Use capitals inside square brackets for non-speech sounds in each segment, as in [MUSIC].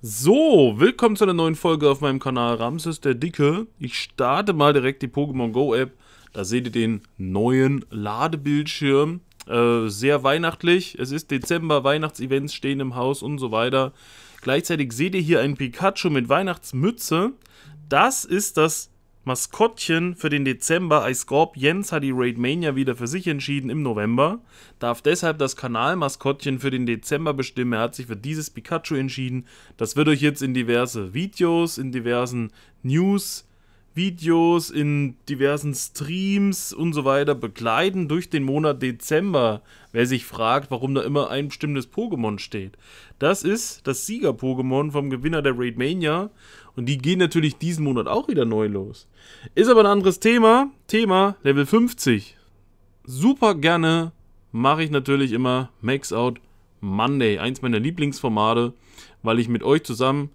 So, willkommen zu einer neuen Folge auf meinem Kanal Ramses der Dicke. Ich starte mal direkt die Pokémon Go App. Da seht ihr den neuen Ladebildschirm. Äh, sehr weihnachtlich. Es ist Dezember, Weihnachtsevents stehen im Haus und so weiter. Gleichzeitig seht ihr hier einen Pikachu mit Weihnachtsmütze. Das ist das Maskottchen für den Dezember Ice Corp Jens hat die Raid Mania wieder für sich entschieden im November, darf deshalb das Kanalmaskottchen für den Dezember bestimmen. Er hat sich für dieses Pikachu entschieden. Das wird euch jetzt in diverse Videos, in diversen News, Videos, in diversen Streams und so weiter begleiten durch den Monat Dezember. Wer sich fragt, warum da immer ein bestimmtes Pokémon steht. Das ist das Sieger-Pokémon vom Gewinner der Raid Mania. Und die gehen natürlich diesen Monat auch wieder neu los. Ist aber ein anderes Thema. Thema Level 50. Super gerne mache ich natürlich immer Max Out Monday. Eins meiner Lieblingsformate, weil ich mit euch zusammen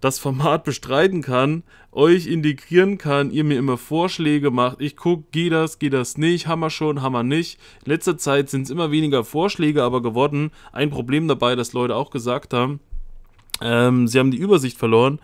das Format bestreiten kann, euch integrieren kann, ihr mir immer Vorschläge macht. Ich gucke, geht das, geht das nicht, Hammer schon, Hammer nicht. In letzter Zeit sind es immer weniger Vorschläge aber geworden. Ein Problem dabei, das Leute auch gesagt haben, ähm, sie haben die Übersicht verloren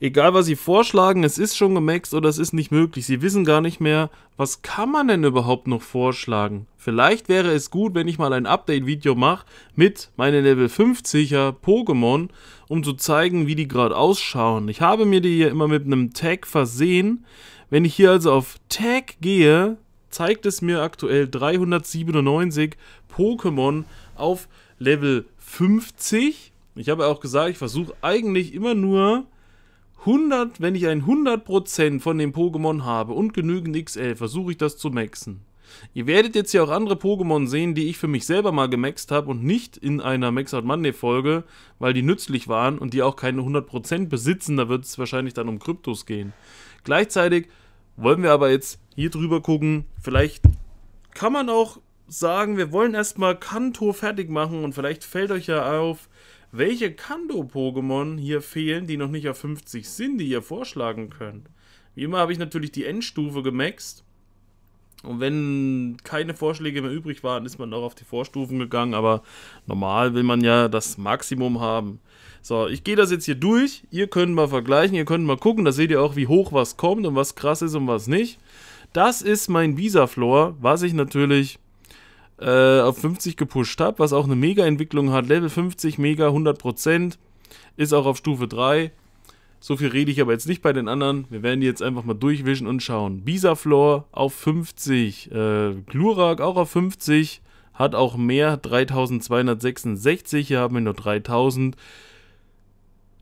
egal was sie vorschlagen, es ist schon gemaxt oder es ist nicht möglich. Sie wissen gar nicht mehr, was kann man denn überhaupt noch vorschlagen. Vielleicht wäre es gut, wenn ich mal ein Update-Video mache mit meinen Level 50er Pokémon, um zu zeigen, wie die gerade ausschauen. Ich habe mir die hier immer mit einem Tag versehen. Wenn ich hier also auf Tag gehe, zeigt es mir aktuell 397 Pokémon auf Level 50. Ich habe auch gesagt, ich versuche eigentlich immer nur 100, wenn ich ein 100% von dem Pokémon habe und genügend XL, versuche ich das zu maxen. Ihr werdet jetzt hier auch andere Pokémon sehen, die ich für mich selber mal gemaxt habe und nicht in einer Max Out Monday Folge, weil die nützlich waren und die auch keine 100% besitzen, da wird es wahrscheinlich dann um Kryptos gehen. Gleichzeitig wollen wir aber jetzt hier drüber gucken, vielleicht kann man auch sagen, wir wollen erstmal Kanto fertig machen und vielleicht fällt euch ja auf, welche Kando-Pokémon hier fehlen, die noch nicht auf 50 sind, die ihr vorschlagen könnt. Wie immer habe ich natürlich die Endstufe gemaxt. Und wenn keine Vorschläge mehr übrig waren, ist man auch auf die Vorstufen gegangen, aber normal will man ja das Maximum haben. So, ich gehe das jetzt hier durch. Ihr könnt mal vergleichen, ihr könnt mal gucken. Da seht ihr auch, wie hoch was kommt und was krass ist und was nicht. Das ist mein Visaflor, was ich natürlich äh, auf 50 gepusht habe, was auch eine Mega-Entwicklung hat. Level 50, Mega, 100%, ist auch auf Stufe 3. So viel rede ich aber jetzt nicht bei den anderen. Wir werden die jetzt einfach mal durchwischen und schauen. Bisaflor auf 50, äh, Glurak auch auf 50, hat auch mehr, 3266, hier haben wir nur 3000.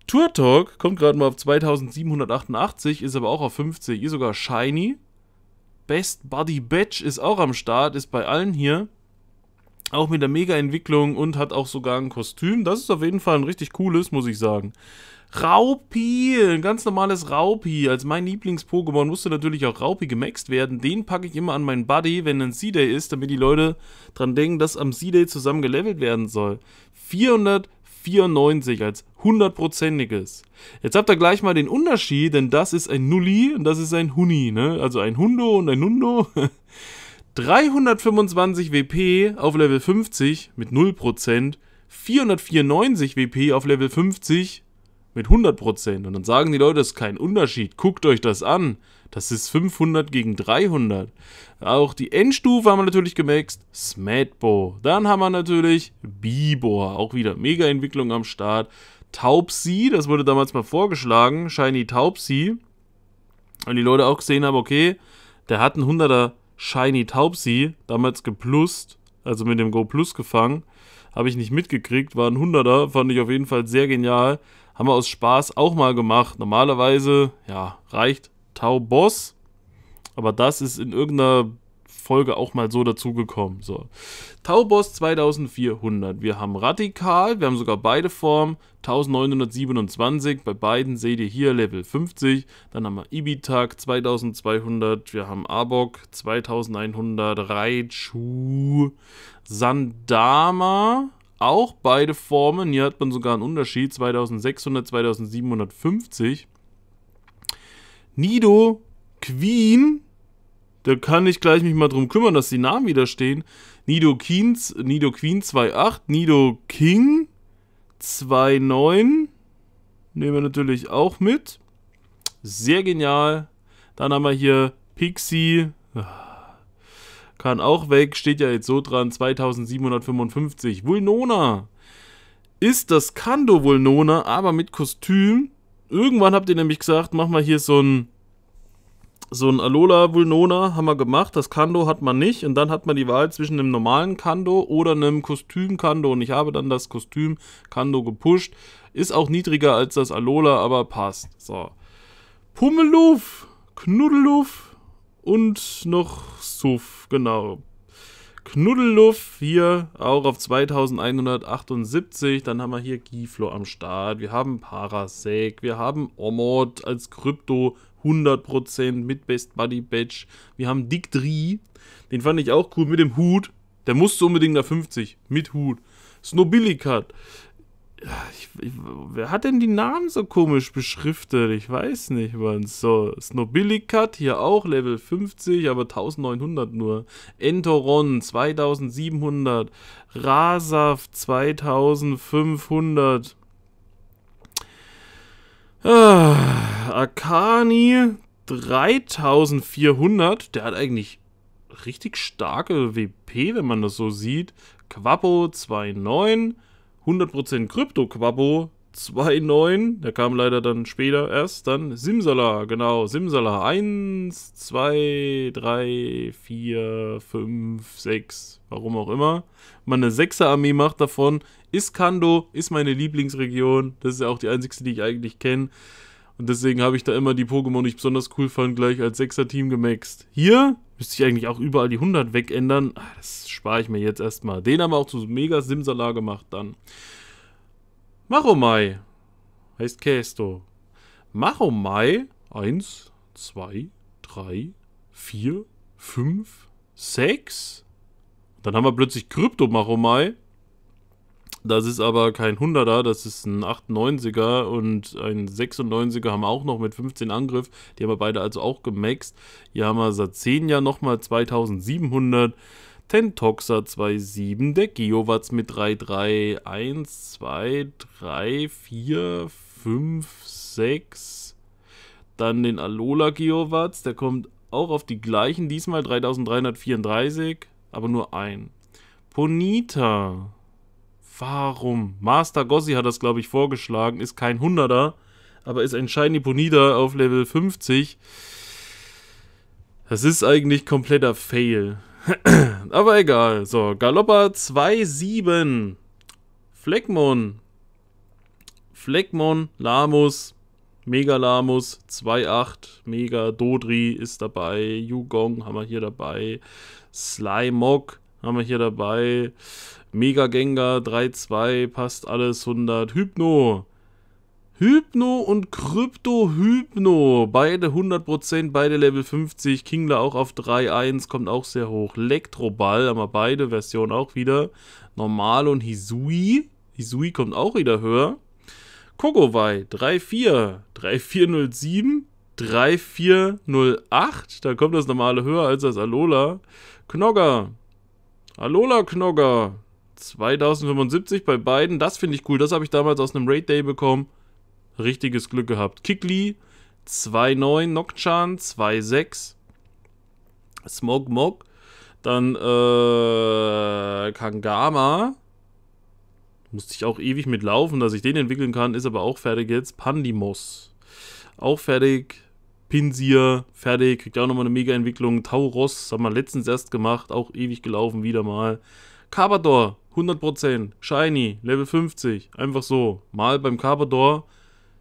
Turtok kommt gerade mal auf 2788, ist aber auch auf 50, ist sogar shiny. Best Buddy Batch ist auch am Start, ist bei allen hier. Auch mit der Mega-Entwicklung und hat auch sogar ein Kostüm. Das ist auf jeden Fall ein richtig cooles, muss ich sagen. Raupi, ein ganz normales Raupi. Als mein Lieblings-Pokémon musste natürlich auch Raupi gemaxt werden. Den packe ich immer an meinen Buddy, wenn ein C-Day ist, damit die Leute dran denken, dass am C-Day zusammen gelevelt werden soll. 494 als hundertprozentiges. Jetzt habt ihr gleich mal den Unterschied, denn das ist ein Nulli und das ist ein Huni, ne? Also ein Hundo und ein Nundo. [LAUGHS] 325 WP auf Level 50 mit 0%, 494 WP auf Level 50 mit 100%. Und dann sagen die Leute, das ist kein Unterschied, guckt euch das an. Das ist 500 gegen 300. Auch die Endstufe haben wir natürlich gemaxt, Smetbo. Dann haben wir natürlich Bibor, auch wieder Mega-Entwicklung am Start. Taubsi, das wurde damals mal vorgeschlagen, Shiny Taubsi. Und die Leute auch gesehen haben, okay, der hat einen 100er Shiny Taubsi damals geplust, also mit dem Go Plus gefangen. Habe ich nicht mitgekriegt, war ein Hunderter, fand ich auf jeden Fall sehr genial. Haben wir aus Spaß auch mal gemacht. Normalerweise, ja, reicht Tauboss. Aber das ist in irgendeiner Folge auch mal so dazugekommen. So. Tauboss 2400. Wir haben Radikal, wir haben sogar beide Formen. 1927, bei beiden seht ihr hier Level 50. Dann haben wir Ibitak 2200, wir haben Abok 2100, Raichu, Sandama auch beide Formen. Hier hat man sogar einen Unterschied. 2600, 2750. Nido, Queen da kann ich gleich mich mal drum kümmern, dass die Namen wieder stehen. Nido Keens, Nido Queen 2.8, Nido King 2.9. Nehmen wir natürlich auch mit. Sehr genial. Dann haben wir hier Pixie. Kann auch weg, steht ja jetzt so dran. 2755. Vulnona. Ist das Kando Vulnona, aber mit Kostüm. Irgendwann habt ihr nämlich gesagt, mach mal hier so ein so ein Alola Vulnona haben wir gemacht, das Kando hat man nicht und dann hat man die Wahl zwischen einem normalen Kando oder einem Kostüm Kando und ich habe dann das Kostüm Kando gepusht. Ist auch niedriger als das Alola, aber passt. So. Pummeluff, Knuddeluff und noch Suff, genau. Knuddelluff hier auch auf 2178. Dann haben wir hier Giflo am Start. Wir haben Parasek. Wir haben Omod als Krypto. 100% mit Best Buddy Badge. Wir haben Dick Dri, den fand ich auch cool, mit dem Hut. Der musste unbedingt nach 50, mit Hut. Snobillicat. wer hat denn die Namen so komisch beschriftet? Ich weiß nicht, man. So, Snobillicat hier auch, Level 50, aber 1900 nur. Entoron 2700. Rasaf 2500. Ah. Akani 3400, der hat eigentlich richtig starke WP, wenn man das so sieht. Quabo 2.9, 100% Krypto Quabo 2.9, der kam leider dann später erst, dann Simsala, genau, Simsala 1, 2, 3, 4, 5, 6, warum auch immer. Man eine 6er Armee macht davon, Ist Kando, ist meine Lieblingsregion, das ist ja auch die einzigste, die ich eigentlich kenne. Und deswegen habe ich da immer die Pokémon, die ich besonders cool fand, gleich als 6er team gemaxt. Hier müsste ich eigentlich auch überall die 100 wegändern. Ah, das spare ich mir jetzt erstmal. Den haben wir auch zu Mega Simsala gemacht dann. Machomai heißt Kesto. Machomai 1, 2, 3, 4, 5, 6. Dann haben wir plötzlich krypto Kryptomachomai. Das ist aber kein 100er, das ist ein 98er und ein 96er haben auch noch mit 15 Angriff. Die haben wir beide also auch gemaxt. Hier haben wir Satzenia nochmal 2700. Tentoxa 2,7, der Geowatz mit 3,3, 1, 2, 3, 4, 5, 6. Dann den Alola Geowatz, der kommt auch auf die gleichen, diesmal 3334, aber nur ein. Ponita Warum? Master Gossi hat das, glaube ich, vorgeschlagen. Ist kein 100er, aber ist ein Shiny Bonita auf Level 50. Das ist eigentlich kompletter Fail. [CLEARS THROAT] aber egal. So, Galoppa 2-7. Fleckmon. Fleckmon, Lamus, Mega Lamus, 2-8, Mega, Dodri ist dabei, Yugong haben wir hier dabei, Slimog haben wir hier dabei, Mega Gengar 3-2, passt alles 100. Hypno. Hypno und Krypto Hypno. Beide 100%, beide Level 50. Kingler auch auf 3-1, kommt auch sehr hoch. Elektroball, aber beide Versionen auch wieder. Normal und Hisui. Hisui kommt auch wieder höher. Kogowai 3-4. 3-4-0-7. 3408. Da kommt das normale höher als das Alola. Knogger. Alola Knogger. 2075 bei beiden. Das finde ich cool. Das habe ich damals aus einem Raid Day bekommen. Richtiges Glück gehabt. Kikli 2.9, Nokchan 2.6, Smoke Mog, dann äh, Kangama. Musste ich auch ewig mit laufen, dass ich den entwickeln kann, ist aber auch fertig jetzt. Pandimos. Auch fertig. Pinsir, fertig, kriegt auch nochmal eine Mega-Entwicklung. Tauros, haben wir letztens erst gemacht, auch ewig gelaufen, wieder mal. Carbador, 100%, Shiny, Level 50, einfach so. Mal beim Carbador,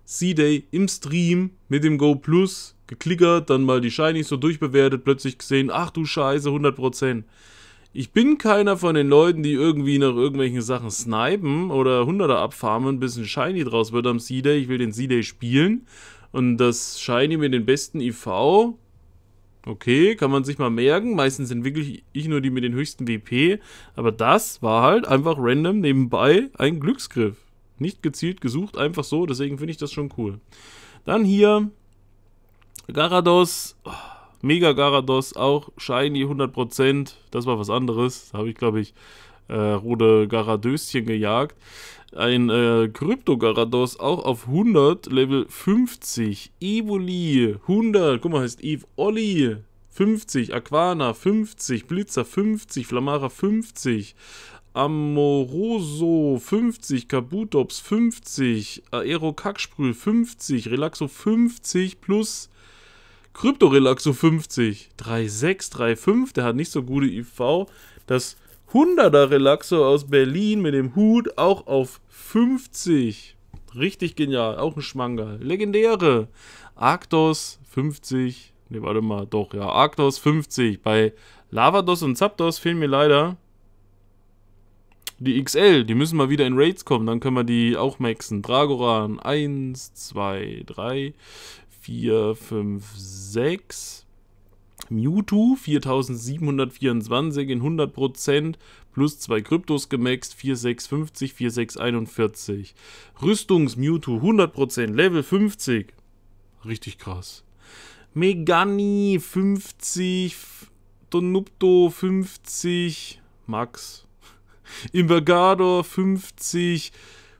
C-Day im Stream mit dem Go Plus geklickert, dann mal die Shinies so durchbewertet, plötzlich gesehen, ach du Scheiße, 100%. Ich bin keiner von den Leuten, die irgendwie nach irgendwelchen Sachen snipen oder Hunderter abfarmen, bis ein Shiny draus wird am C-Day. Ich will den C-Day spielen und das Shiny mit den besten IV Okay, kann man sich mal merken. Meistens entwickle ich nur die mit den höchsten WP. Aber das war halt einfach random nebenbei ein Glücksgriff. Nicht gezielt gesucht, einfach so. Deswegen finde ich das schon cool. Dann hier Garados. Oh, Mega Garados, auch Shiny 100%. Das war was anderes. Da habe ich, glaube ich, äh, rote Garadöschen gejagt ein äh, garados auch auf 100, Level 50. Evoli 100, guck mal, heißt Eve Olli 50, Aquana 50, Blitzer 50, Flamara 50, Amoroso 50, Kabutops 50, Aero Kacksprüh 50, Relaxo 50 plus Krypto Relaxo 50. 3,6, 3,5, der hat nicht so gute IV. Das 100er Relaxo aus Berlin mit dem Hut auch auf 50. Richtig genial, auch ein Schmankerl. Legendäre. Arctos 50. Ne, warte mal, doch, ja. Arctos 50. Bei Lavados und Zapdos fehlen mir leider die XL. Die müssen mal wieder in Raids kommen, dann können wir die auch maxen. Dragoran 1, 2, 3, 4, 5, 6. Mewtwo 4724 in 100%, plus 2 Kryptos gemaxt, 4650, 4641. Rüstungs Mewtwo 100%, Level 50. Richtig krass. Megani 50, Donupto 50, Max. Invergador 50,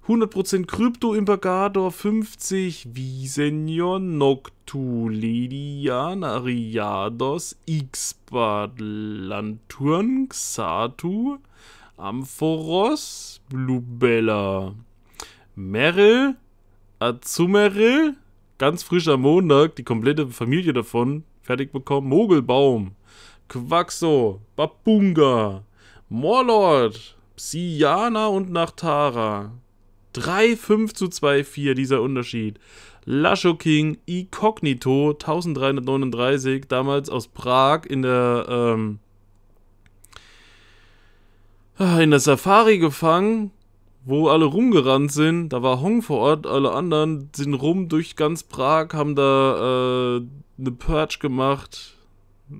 100% Krypto Impergator, 50 Visenior, Lidian Ariados, Ixbad, Lanturn, Xatu, Amphoros, Blubella, Meryl Azumerill, ganz frisch am Montag, die komplette Familie davon fertig bekommen, Mogelbaum, Quaxo, Babunga, Morlord, Psyana und Nachtara. 3, 5 zu 2, 4 dieser Unterschied. Lasho King Incognito 1339, damals aus Prag in der, ähm, ah, in der Safari gefangen, wo alle rumgerannt sind. Da war Hong vor Ort, alle anderen sind rum durch ganz Prag, haben da äh, eine Purge gemacht,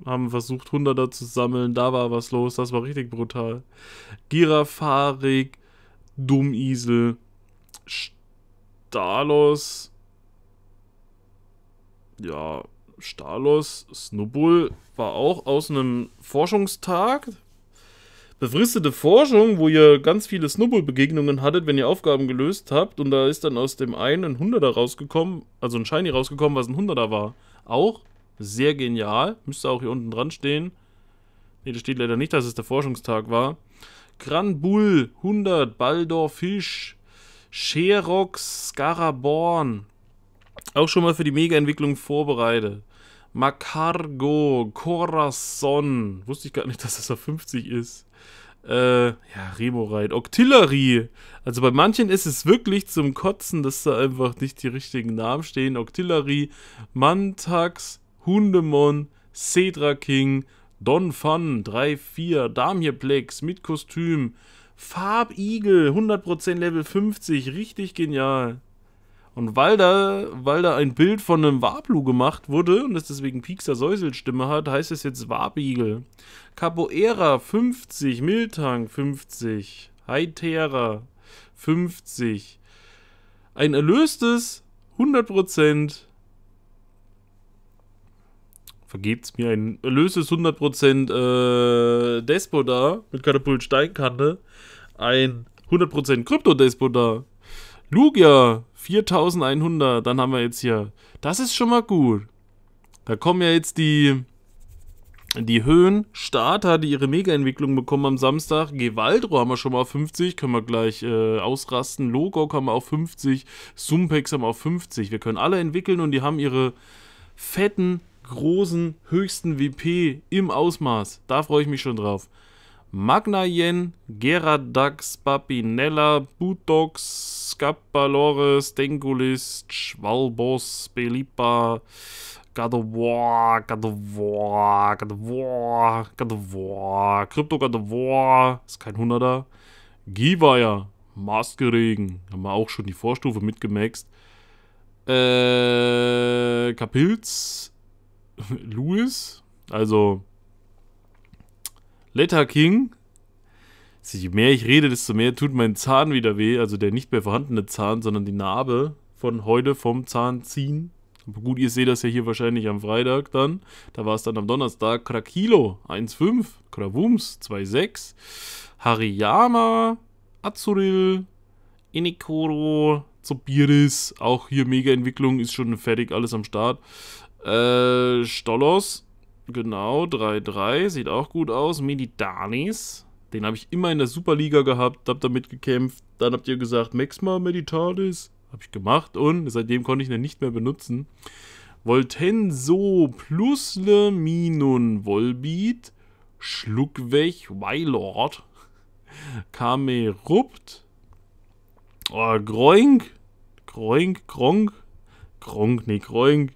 haben versucht, Hunderter zu sammeln. Da war was los, das war richtig brutal. Girafarik, Dummisel. Stalos. Ja, Stalos, Snubul war auch aus einem Forschungstag. Befristete Forschung, wo ihr ganz viele snubbull begegnungen hattet, wenn ihr Aufgaben gelöst habt. Und da ist dann aus dem einen ein Hunderter rausgekommen, also ein Shiny rausgekommen, was ein Hunderter war. Auch sehr genial. Müsste auch hier unten dran stehen. Ne, da steht leider nicht, dass es der Forschungstag war. Granbull 100, Baldor Fisch, Sherox Scaraborn. Auch schon mal für die Mega-Entwicklung vorbereitet. Macargo, Corazon. Wusste ich gar nicht, [LAUGHS] dass das auf 50 ist. Äh, ja, Remoraid. Octillery. Also bei manchen ist es wirklich zum Kotzen, dass da einfach nicht die richtigen Namen stehen. Octillery, Mantax, Hundemon, Cedra King, Don Fun, 3-4, Damierplex mit Kostüm, Farbigel, 100% Level 50, richtig genial. Und weil da, weil da ein Bild von einem Wablu gemacht wurde und es deswegen Piekser Säuselstimme hat, heißt es jetzt Wabigel. Capoeira 50, Miltang 50, Hytera 50. Ein erlöstes 100% vergebt's mir ein löses 100% äh, da mit Katapult Steinkante, ein 100% Krypto Despo da. Lugia 4100, dann haben wir jetzt hier, das ist schon mal gut. Da kommen ja jetzt die, die Höhen-Starter, die ihre Mega-Entwicklung bekommen am Samstag. Gewaldro haben wir schon mal auf 50, können wir gleich äh, ausrasten. Logok haben wir auf 50, Sumpex haben wir auf 50. Wir können alle entwickeln und die haben ihre fetten großen, höchsten WP im Ausmaß. Da freue ich mich schon drauf. Magna Yen, Geradax, Papinella, Butox, Scapalores, Dengulis, Schwalbos, Belipa, God of War, God of War, God of War, God of War, Crypto God of War, ist kein 100er. Giveier, Maskeregen, haben wir auch schon die Vorstufe mitgemaxt. Äh, Kapilz, [LAUGHS] Louis, also Letter King. Je mehr ich rede, desto mehr tut mein Zahn wieder weh, also der nicht mehr vorhandene Zahn, sondern die Narbe von heute vom Zahn ziehen. Aber gut, ihr seht das ja hier wahrscheinlich am Freitag dann. Da war es dann am Donnerstag. Krakilo 1,5. Krawums 2,6. Hariyama. Azuril. Inikoro. Zobiris. Auch hier mega Entwicklung. Ist schon fertig. Alles am Start. Äh, Stollos, genau, 3-3, sieht auch gut aus. Meditanis, den habe ich immer in der Superliga gehabt, habe damit gekämpft. Dann habt ihr gesagt, Max mal Meditanis, Habe ich gemacht und seitdem konnte ich den nicht mehr benutzen. Voltenso Plusle, Minun, Volbeat. Schluckweg Wailord. Kamerupt. Oh, Groink. Groink, Gronk. Gronk, nee, Groink.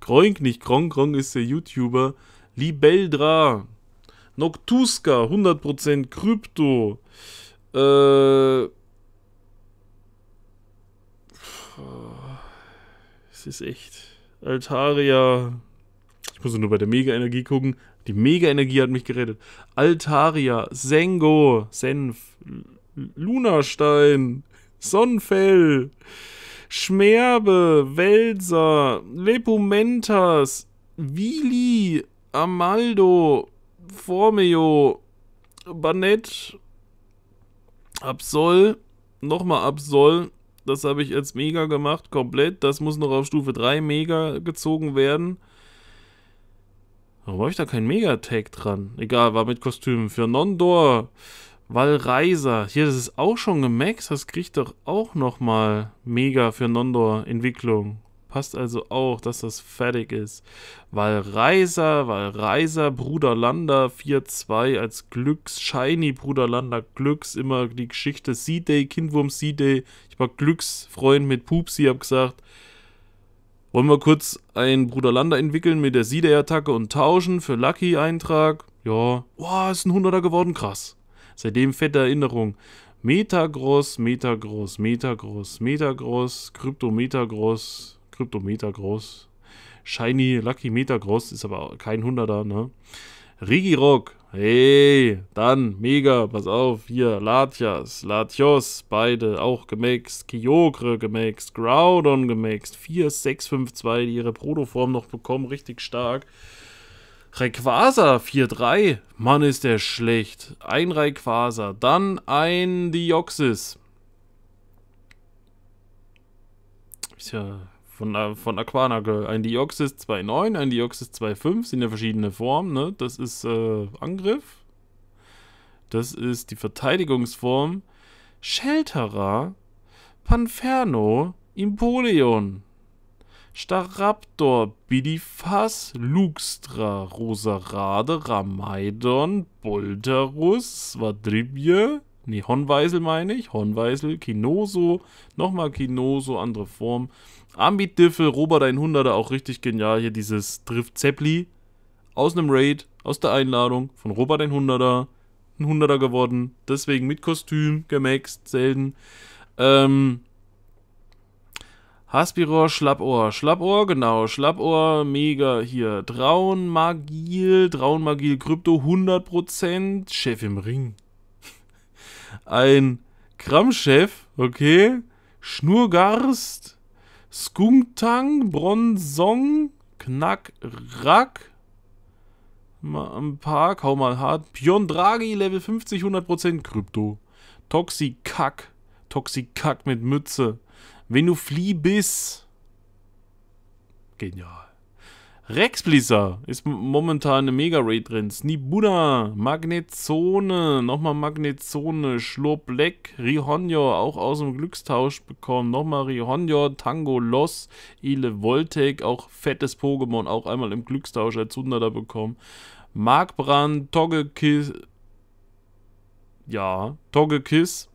Kroink, nicht Kronk. Kronk ist der YouTuber. Libeldra. Noctuska, 100% Krypto. Äh. Es ist echt. Altaria. Ich muss nur bei der Mega-Energie gucken. Die Mega-Energie hat mich gerettet. Altaria, Sengo, Senf, Lunastein, Sonnenfell. Schmerbe, Welser, Lepumentas, Wili, Amaldo, Formeo, Banett, Absol, nochmal Absol, das habe ich als Mega gemacht, komplett. Das muss noch auf Stufe 3 Mega gezogen werden. Warum habe ich da keinen Mega-Tag dran? Egal, war mit Kostümen für Nondor. Valreiser. Hier, das ist auch schon gemaxt. Das kriegt doch auch nochmal mega für Nondor-Entwicklung. Passt also auch, dass das fertig ist. Valreiser, Valreiser, Bruderlander 4-2 als Glücks, Shiny Bruderlander Glücks, immer die Geschichte C-Day, Kindwurm C-Day. Ich war Glücksfreund mit Pupsi, hab gesagt, wollen wir kurz einen Bruderlander entwickeln mit der C-Day-Attacke und tauschen für Lucky-Eintrag? Ja. Boah, ist ein 100er geworden, krass. Seitdem fette Erinnerung. Metagross, Metagross, Metagross, Metagross, Meta groß, Krypto Meta Krypto Meta Shiny Lucky Metagross ist aber kein Hunderter, ne? Rigirock, hey, dann, mega, pass auf, hier, Latias, Latios, beide auch gemaxt, Kyogre gemaxt, Groudon gemaxt, 4652, die ihre Protoform noch bekommen, richtig stark. Rayquaza 4-3. Mann, ist der schlecht. Ein Rayquaza, dann ein Dioxis. Ist ja von, äh, von Aquana. Ein 2-9, ein Dioxis 2-5. sind ja verschiedene Formen. Ne? Das ist äh, Angriff. Das ist die Verteidigungsform. Shelterer, Panferno, Impoleon. Staraptor, Bidifas, Luxtra, Rosarade, Ramaidon, Bolterus, Svadribje, nee, Honweisel meine ich, Honweisel, Kinoso, nochmal Kinoso, andere Form, Ambidiffel, Robert 100 auch richtig genial, hier dieses Drift Zeppli, aus einem Raid, aus der Einladung von Robert 100er, ein 100er geworden, deswegen mit Kostüm, gemaxt, selten. Ähm, Haspirohr, Schlappohr, Schlappohr, genau, Schlappohr, mega hier. Traunmagil, Traunmagil, Krypto 100%, Chef im Ring. [LAUGHS] Ein Kramchef, okay. Schnurgarst, Skunktang, Bronzong, Knack, Rack. Mal ein paar, hau mal hart. Pion Draghi, Level 50, 100%, Krypto. Toxikack, Toxikack mit Mütze. Wenn du Flieh bist. Genial. Rexblisser ist momentan eine Mega-Raid drin. Snibuda, Magnetzone, nochmal Magnetzone, Schlurpleck, Rihonjo, auch aus dem Glückstausch bekommen. Nochmal Rihonjo, Tango, Los, Ile Voltec, auch fettes Pokémon, auch einmal im Glückstausch als Hunderter bekommen. Markbrand, Toggekiss. ja, Toggekiss.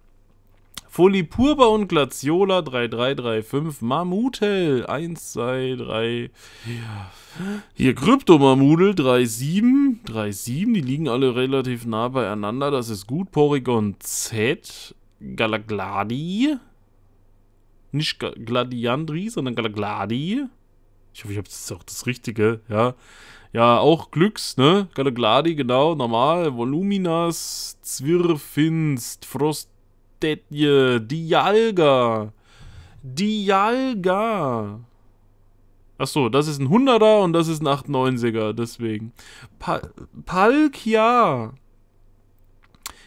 Folipurba und Glaciola 3335, Mammutel 1, 2, 3, hier Kryptomammudel 37, 37, die liegen alle relativ nah beieinander, das ist gut, Porygon Z, Galagladi, nicht Gladiandri, sondern Galagladi, ich hoffe, ich habe das auch das Richtige, ja, ja, auch Glücks, ne? Galagladi, genau, normal. Voluminas, Zwirfinst, Frost, det Dialga. Dialga. Achso, das ist ein 100er und das ist ein 98er, deswegen. Pa Palkia.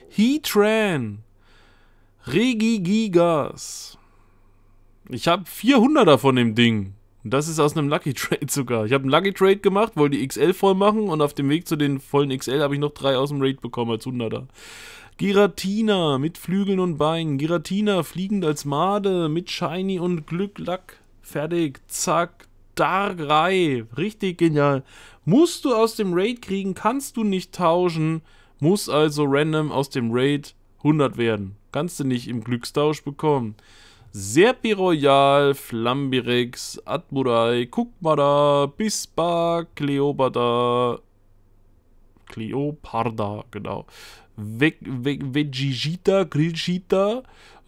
Heatran. Regigigas. Ich habe 400er von dem Ding. Und das ist aus einem Lucky Trade [LAUGHS] sogar. Ich habe einen Lucky Trade gemacht, wollte die XL voll machen und auf dem Weg zu den vollen XL habe ich noch drei aus dem Raid bekommen als 100er. Giratina mit Flügeln und Beinen. Giratina fliegend als Made mit Shiny und Glück, Lack. Fertig. Zack. Dargrei. Richtig genial. Musst du aus dem Raid kriegen, kannst du nicht tauschen. Muss also random aus dem Raid 100 werden. Kannst du nicht im Glückstausch bekommen. Serpiroyal, Flambirex, Admurai, Kukmada, Bispa, Kleobada, Kleoparda, genau. Ve Ve Vegigita,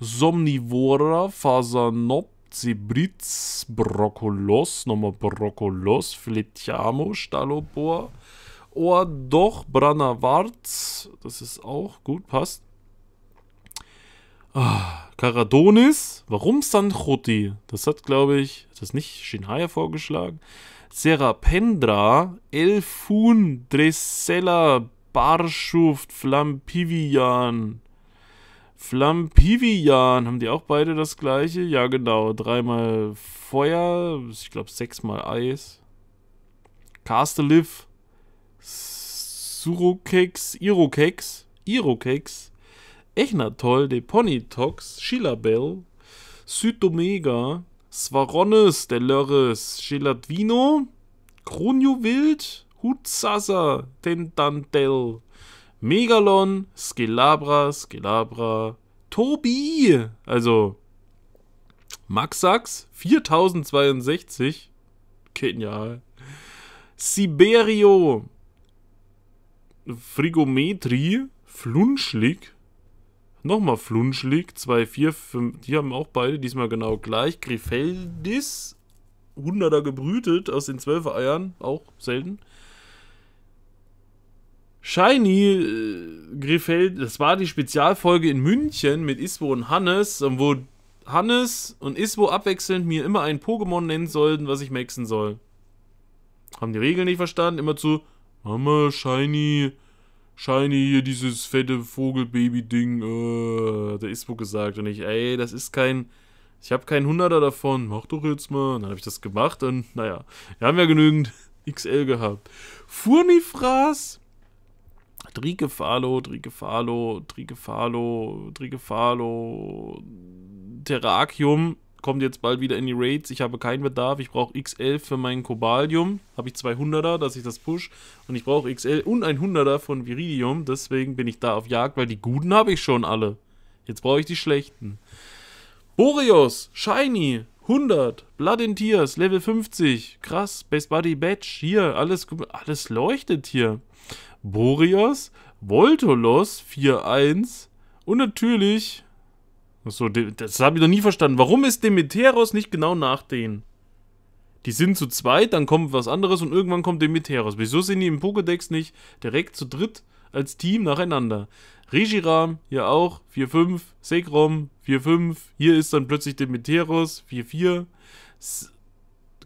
Somnivora, Fasanop, Zebritz, Brokkolos, nochmal Brokkolos, Fletiamo, Stalobor, Ohr doch, Branavarz, das ist auch gut, passt. Ah, Karadonis, warum Sanchoti? Das hat, glaube ich, das ist nicht Shinhaya vorgeschlagen. Serapendra, Elfun, Dresella, Barschuft, Flampivian. Flampivian, haben die auch beide das gleiche? Ja, genau. Dreimal Feuer, ich glaube sechsmal Eis. Casteliv, Surokex, Irokex, Irokex. Echnatol, De Ponytox, Schilabel, Südomega, Svarones, der Lörres, Gelatvino, Kronjuwild, Hutsasa, Tendantel, Megalon, Skelabra, Skelabra, Tobi, also Maxax, 4062, genial, Siberio, Frigometri, Flunschlik, Nochmal Flunschlig, 2, 4, 5. Die haben auch beide, diesmal genau gleich. Grifeldis, 100er gebrütet aus den 12er Eiern, auch selten. Shiny äh, Griffeld, das war die Spezialfolge in München mit Iswo und Hannes, wo Hannes und Iswo abwechselnd mir immer ein Pokémon nennen sollten, was ich maxen soll. Haben die Regeln nicht verstanden, immer zu Mama, Shiny, Shiny hier dieses fette Vogelbaby-Ding, äh, hat der Ispo gesagt. Und ich, ey, das ist kein, ich habe keinen Hunderter davon, mach doch jetzt mal. Und dann habe ich das gemacht und naja, wir haben ja genügend [LAUGHS] XL gehabt. Furnifras, Trigefalo, Trigefalo, Trigefalo, Trigefalo, Terrakium, kommt jetzt bald wieder in die Raids. Ich habe keinen Bedarf. Ich brauche X11 für meinen Kobalium. Habe ich 200er, dass ich das push. Und ich brauche XL und 100er von Viridium. Deswegen bin ich da auf Jagd, weil die guten habe ich schon alle. Jetzt brauche ich die schlechten. Boreos, Shiny, 100, Blood in Tears, Level 50. Krass, Best Buddy Batch. Hier, alles, alles leuchtet hier. Boreos, Voltolos, 4-1. Und natürlich so, das habe ich noch nie verstanden. Warum ist Demeteros nicht genau nach denen? Die sind zu zweit, dann kommt was anderes und irgendwann kommt Demeteros. Wieso sind die im Pokédex nicht direkt zu dritt als Team nacheinander? Regiram, hier auch, 4-5, Segrom, 4-5, hier ist dann plötzlich Demeteros, 4-4,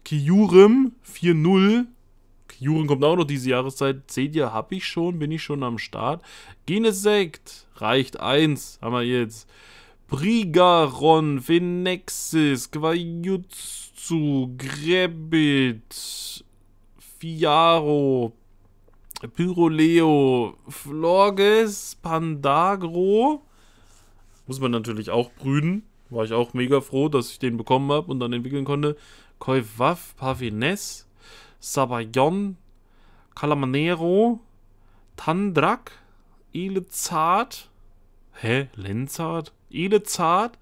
Kyurem, 4-0, Kyurem kommt auch noch diese Jahreszeit, Cedia habe ich schon, bin ich schon am Start, Genesekt, reicht 1, haben wir jetzt, Brigaron, Venexis, Gwajutsu, Grebit, Fiaro, Pyroleo, Florges, Pandagro. Muss man natürlich auch brüden. War ich auch mega froh, dass ich den bekommen habe und dann entwickeln konnte. Koivaf, Pavines, Sabayon, Calamanero, Tandrak, Elezard. Hä? Lenzart? Elezart,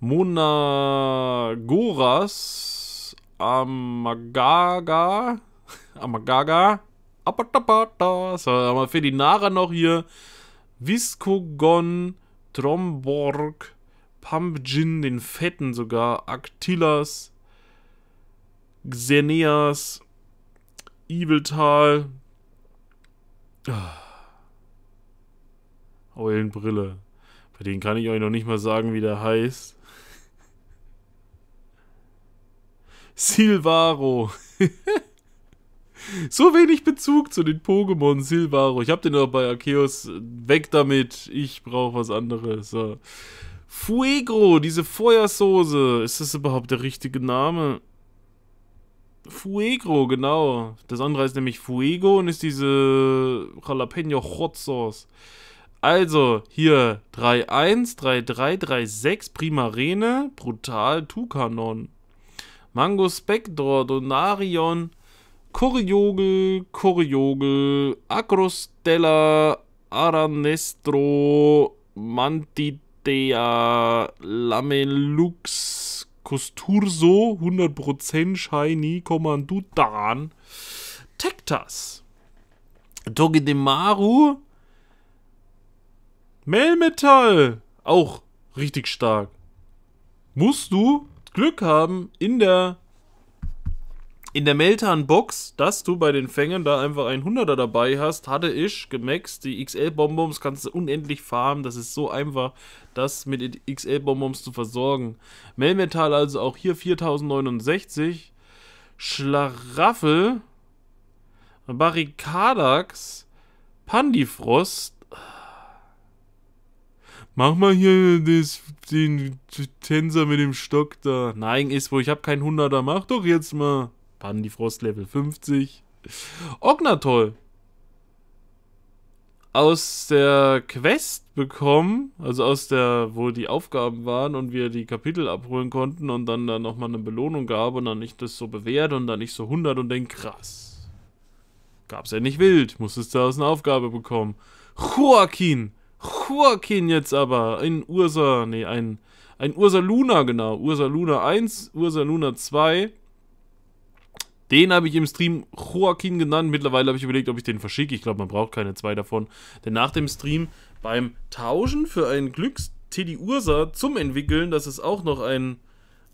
Monagoras, Amagaga, Amagaga, Apatapata, so, haben wir Nara noch hier, Viskogon, Tromborg, Pumpjin, den Fetten sogar, Actilas, Xeneas, Ibeltal, ah. Eulenbrille. Den kann ich euch noch nicht mal sagen, wie der heißt. [LAUGHS] Silvaro. [LAUGHS] so wenig Bezug zu den Pokémon Silvaro. Ich hab den doch bei Arceus. Äh, weg damit. Ich brauche was anderes. So. Fuego, diese Feuersoße. Ist das überhaupt der richtige Name? Fuego, genau. Das andere heißt nämlich Fuego und ist diese Jalapeno Hot Sauce. Also, hier 3-1, 3-3, 3-6, Primarene, Brutal, Tukanon. Mango Spector, Donarion, Coriogel, Coriogel, Acrostella, Aranestro, Mantidea, Lamelux, Kosturso, 100% Shiny, Kommandutan, Tektas, Togedemaru, Melmetall, Auch richtig stark. Musst du Glück haben in der in der Meltan-Box, dass du bei den Fängen da einfach einen Hunderter dabei hast, hatte ich gemaxt. Die XL-Bonbons kannst du unendlich farmen. Das ist so einfach, das mit XL-Bonbons zu versorgen. Melmetal also auch hier 4069. Schlaraffel, Barrikadax, Pandifrost, Mach mal hier das, den Tänzer mit dem Stock da. Nein, ist wo, ich habe keinen 100er. Mach doch jetzt mal. Pandifrost Level 50. Ognatoll. Aus der Quest bekommen, also aus der, wo die Aufgaben waren und wir die Kapitel abholen konnten und dann da nochmal eine Belohnung gab und dann ich das so bewährt und dann ich so 100 und denk krass. Gab's ja nicht wild, musstest du aus einer Aufgabe bekommen. Joaquin. Joaquin jetzt aber. Ein Ursa, nee, ein, ein Ursa Luna, genau. Ursa Luna 1, Ursa Luna 2. Den habe ich im Stream Joaquin genannt. Mittlerweile habe ich überlegt, ob ich den verschicke. Ich glaube, man braucht keine zwei davon. Denn nach dem Stream beim Tauschen für einen Glücksteddy Ursa zum Entwickeln, dass es auch noch ein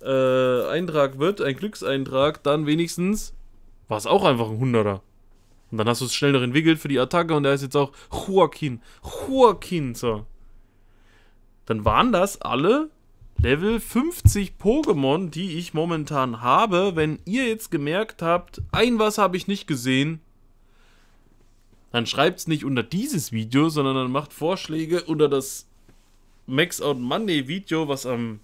äh, Eintrag wird, ein Glückseintrag, dann wenigstens war es auch einfach ein Hunderter. Und dann hast du es schneller entwickelt für die Attacke und der ist jetzt auch Joaquin. Joaquin, so. Dann waren das alle Level 50 Pokémon, die ich momentan habe. Wenn ihr jetzt gemerkt habt, ein was habe ich nicht gesehen, dann schreibt es nicht unter dieses Video, sondern dann macht Vorschläge unter das Max Out Monday Video, was am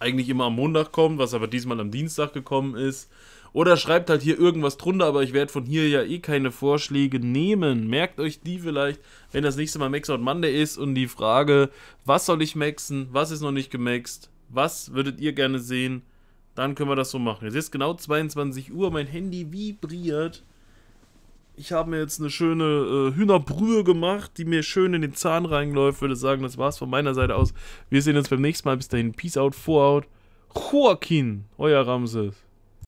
eigentlich immer am Montag kommt, was aber diesmal am Dienstag gekommen ist. Oder schreibt halt hier irgendwas drunter, aber ich werde von hier ja eh keine Vorschläge nehmen. Merkt euch die vielleicht, wenn das nächste Mal Max Out Monday ist und die Frage, was soll ich maxen, was ist noch nicht gemaxt, was würdet ihr gerne sehen, dann können wir das so machen. Es ist genau 22 Uhr, mein Handy vibriert. Ich habe mir jetzt eine schöne äh, Hühnerbrühe gemacht, die mir schön in den Zahn reinläuft. Würde sagen, das war's von meiner Seite aus. Wir sehen uns beim nächsten Mal. Bis dahin, Peace out, Vor out. Joaquin, euer Ramses.